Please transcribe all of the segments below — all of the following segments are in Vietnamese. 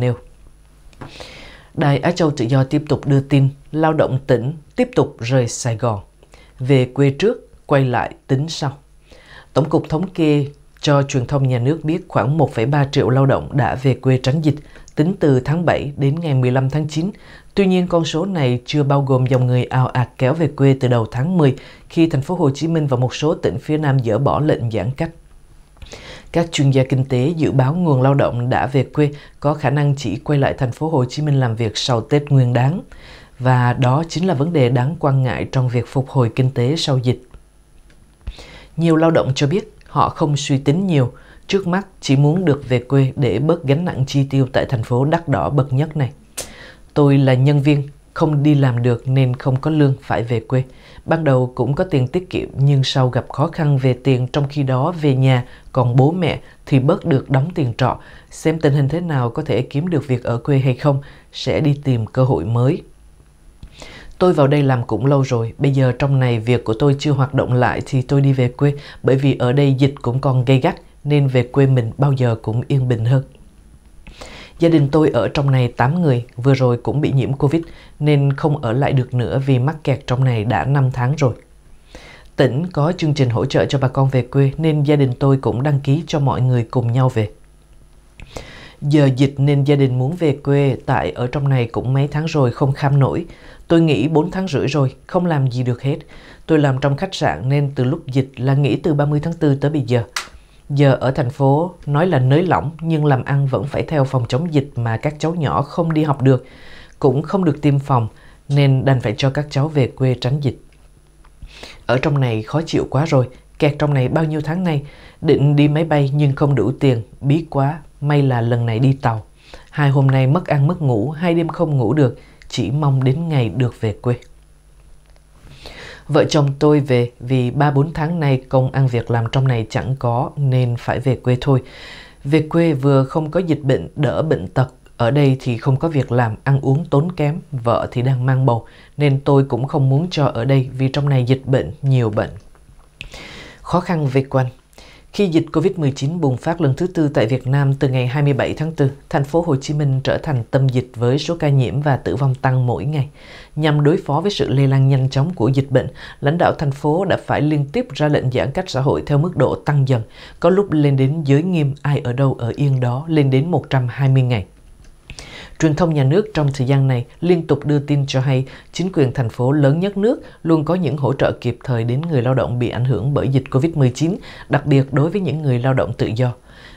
nêu. Đài Á Châu Tự Do tiếp tục đưa tin lao động tỉnh tiếp tục rời Sài Gòn, về quê trước, quay lại tính sau. Tổng cục Thống kê cho truyền thông nhà nước biết khoảng 1,3 triệu lao động đã về quê tránh dịch tính từ tháng 7 đến ngày 15 tháng 9. Tuy nhiên, con số này chưa bao gồm dòng người ào ạt kéo về quê từ đầu tháng 10 khi thành phố Hồ Chí Minh và một số tỉnh phía Nam dỡ bỏ lệnh giãn cách. Các chuyên gia kinh tế dự báo nguồn lao động đã về quê có khả năng chỉ quay lại thành phố Hồ Chí Minh làm việc sau Tết Nguyên đán và đó chính là vấn đề đáng quan ngại trong việc phục hồi kinh tế sau dịch. Nhiều lao động cho biết họ không suy tính nhiều, trước mắt chỉ muốn được về quê để bớt gánh nặng chi tiêu tại thành phố đắt đỏ bậc nhất này. Tôi là nhân viên, không đi làm được nên không có lương phải về quê. Ban đầu cũng có tiền tiết kiệm nhưng sau gặp khó khăn về tiền trong khi đó về nhà còn bố mẹ thì bớt được đóng tiền trọ. Xem tình hình thế nào có thể kiếm được việc ở quê hay không sẽ đi tìm cơ hội mới. Tôi vào đây làm cũng lâu rồi, bây giờ trong này việc của tôi chưa hoạt động lại thì tôi đi về quê bởi vì ở đây dịch cũng còn gây gắt nên về quê mình bao giờ cũng yên bình hơn. Gia đình tôi ở trong này 8 người, vừa rồi cũng bị nhiễm Covid nên không ở lại được nữa vì mắc kẹt trong này đã 5 tháng rồi. Tỉnh có chương trình hỗ trợ cho bà con về quê nên gia đình tôi cũng đăng ký cho mọi người cùng nhau về. Giờ dịch nên gia đình muốn về quê tại ở trong này cũng mấy tháng rồi không kham nổi. Tôi nghỉ 4 tháng rưỡi rồi, không làm gì được hết. Tôi làm trong khách sạn nên từ lúc dịch là nghỉ từ 30 tháng 4 tới bây giờ. Giờ ở thành phố, nói là nới lỏng nhưng làm ăn vẫn phải theo phòng chống dịch mà các cháu nhỏ không đi học được, cũng không được tiêm phòng nên đành phải cho các cháu về quê tránh dịch. Ở trong này khó chịu quá rồi, kẹt trong này bao nhiêu tháng nay, định đi máy bay nhưng không đủ tiền, bí quá, may là lần này đi tàu. Hai hôm nay mất ăn mất ngủ, hai đêm không ngủ được, chỉ mong đến ngày được về quê. Vợ chồng tôi về vì 3-4 tháng nay công ăn việc làm trong này chẳng có nên phải về quê thôi. Về quê vừa không có dịch bệnh đỡ bệnh tật, ở đây thì không có việc làm, ăn uống tốn kém, vợ thì đang mang bầu nên tôi cũng không muốn cho ở đây vì trong này dịch bệnh, nhiều bệnh. Khó khăn về quanh khi dịch COVID-19 bùng phát lần thứ tư tại Việt Nam từ ngày 27 tháng 4, thành phố Hồ Chí Minh trở thành tâm dịch với số ca nhiễm và tử vong tăng mỗi ngày. Nhằm đối phó với sự lây lan nhanh chóng của dịch bệnh, lãnh đạo thành phố đã phải liên tiếp ra lệnh giãn cách xã hội theo mức độ tăng dần, có lúc lên đến giới nghiêm ai ở đâu ở yên đó lên đến 120 ngày. Truyền thông nhà nước trong thời gian này liên tục đưa tin cho hay chính quyền thành phố lớn nhất nước luôn có những hỗ trợ kịp thời đến người lao động bị ảnh hưởng bởi dịch COVID-19, đặc biệt đối với những người lao động tự do.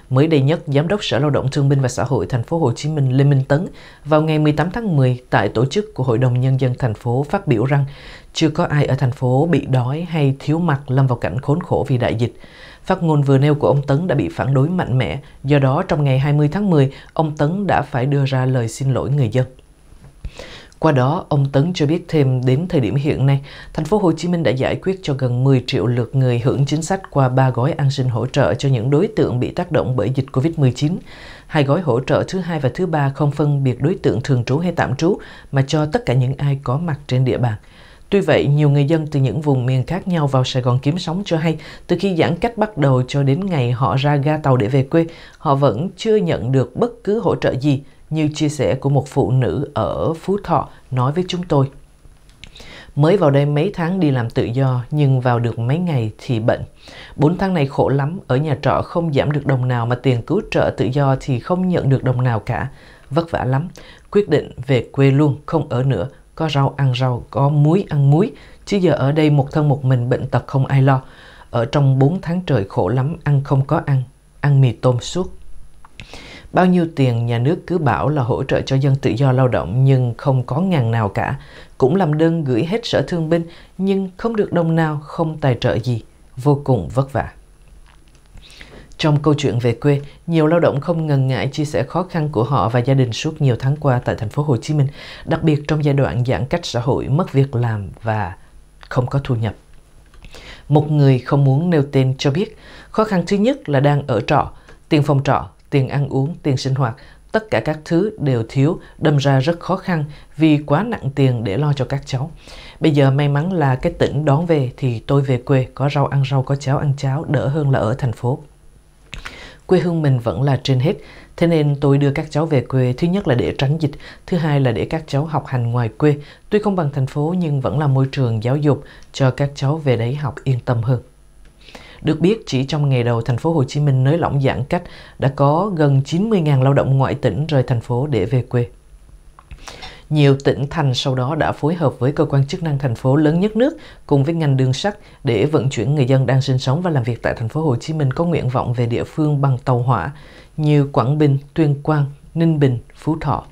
Mới đây nhất, Giám đốc Sở Lao động Thương binh và Xã hội Thành phố Hồ Chí Minh Lê Minh Tấn vào ngày 18 tháng 10 tại tổ chức của Hội đồng Nhân dân thành phố phát biểu rằng chưa có ai ở thành phố bị đói hay thiếu mặt lâm vào cảnh khốn khổ vì đại dịch. Phát ngôn vừa nêu của ông Tấn đã bị phản đối mạnh mẽ, do đó trong ngày 20 tháng 10, ông Tấn đã phải đưa ra lời xin lỗi người dân. Qua đó, ông Tấn cho biết thêm đến thời điểm hiện nay, thành phố Hồ Chí Minh đã giải quyết cho gần 10 triệu lượt người hưởng chính sách qua ba gói an sinh hỗ trợ cho những đối tượng bị tác động bởi dịch Covid-19. Hai gói hỗ trợ thứ hai và thứ ba không phân biệt đối tượng thường trú hay tạm trú mà cho tất cả những ai có mặt trên địa bàn. Tuy vậy, nhiều người dân từ những vùng miền khác nhau vào Sài Gòn kiếm sống cho hay, từ khi giãn cách bắt đầu cho đến ngày họ ra ga tàu để về quê, họ vẫn chưa nhận được bất cứ hỗ trợ gì như chia sẻ của một phụ nữ ở Phú Thọ nói với chúng tôi. Mới vào đây mấy tháng đi làm tự do nhưng vào được mấy ngày thì bệnh. bốn tháng này khổ lắm, ở nhà trọ không giảm được đồng nào mà tiền cứu trợ tự do thì không nhận được đồng nào cả. Vất vả lắm, quyết định về quê luôn, không ở nữa. Có rau ăn rau, có muối ăn muối, chứ giờ ở đây một thân một mình bệnh tật không ai lo. Ở trong bốn tháng trời khổ lắm, ăn không có ăn, ăn mì tôm suốt. Bao nhiêu tiền nhà nước cứ bảo là hỗ trợ cho dân tự do lao động nhưng không có ngàn nào cả. Cũng làm đơn gửi hết sở thương binh nhưng không được đồng nào không tài trợ gì. Vô cùng vất vả. Trong câu chuyện về quê, nhiều lao động không ngần ngại chia sẻ khó khăn của họ và gia đình suốt nhiều tháng qua tại thành phố Hồ Chí Minh, đặc biệt trong giai đoạn giãn cách xã hội, mất việc làm và không có thu nhập. Một người không muốn nêu tên cho biết, khó khăn thứ nhất là đang ở trọ, tiền phòng trọ tiền ăn uống, tiền sinh hoạt, tất cả các thứ đều thiếu, đâm ra rất khó khăn vì quá nặng tiền để lo cho các cháu. Bây giờ may mắn là cái tỉnh đón về thì tôi về quê có rau ăn rau, có cháo ăn cháo, đỡ hơn là ở thành phố. Quê hương mình vẫn là trên hết, thế nên tôi đưa các cháu về quê thứ nhất là để tránh dịch, thứ hai là để các cháu học hành ngoài quê. Tuy không bằng thành phố nhưng vẫn là môi trường giáo dục cho các cháu về đấy học yên tâm hơn. Được biết, chỉ trong ngày đầu thành phố Hồ Chí Minh nới lỏng giãn cách, đã có gần 90.000 lao động ngoại tỉnh rời thành phố để về quê. Nhiều tỉnh thành sau đó đã phối hợp với cơ quan chức năng thành phố lớn nhất nước cùng với ngành đường sắt để vận chuyển người dân đang sinh sống và làm việc tại thành phố Hồ Chí Minh có nguyện vọng về địa phương bằng tàu hỏa như Quảng Bình, Tuyên Quang, Ninh Bình, Phú Thọ.